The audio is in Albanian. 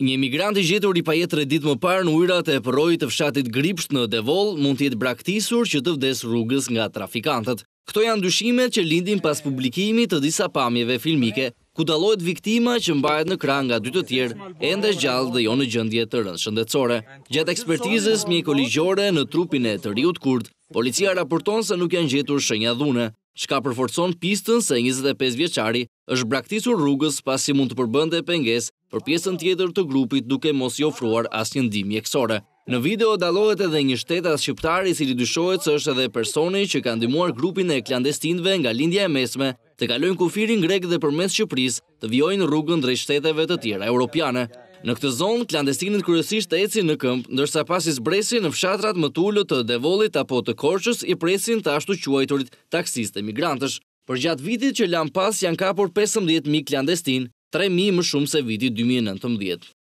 Një emigrant i gjetur i pajet tre ditë më parë në ujrat e përrojit të fshatit Gripsht në Devol mund të jetë braktisur që të vdes rrugës nga trafikantët. Këto janë dyshimet që lindin pas publikimit të disa pamjeve filmike, ku dalojt viktima që mbajt në kran nga dy të tjerë, e ndesh gjallë dhe jo në gjëndje të rëndë shëndetsore. Gjatë ekspertizës mjekoligjore në trupin e të riut kurt, policia raporton se nuk janë gjetur shënja dhune ka përforcon pistën se 25 vjeqari është braktisur rrugës pasi mund të përbënde e penges për pjesën tjetër të grupit duke mos i ofruar as një ndim mjekësore. Në video dalohet edhe një shtetas shqiptari si li së është edhe personi që ka ndimuar grupin e klandestinve nga lindja e mesme të kalojnë kufirin grek dhe për mes Shqipëris të vjojnë rrugën drejt shteteve të tjera europiane. Në këtë zonë, klandestinit kërësisht eci në këmpë, ndërsa pasis bresi në fshatrat më tullë të devolit apo të korqës i presin të ashtu quajturit taksis të migrantësh. Për gjatë vitit që lam pas janë kapur 15.000 klandestin, 3.000 më shumë se vitit 2019.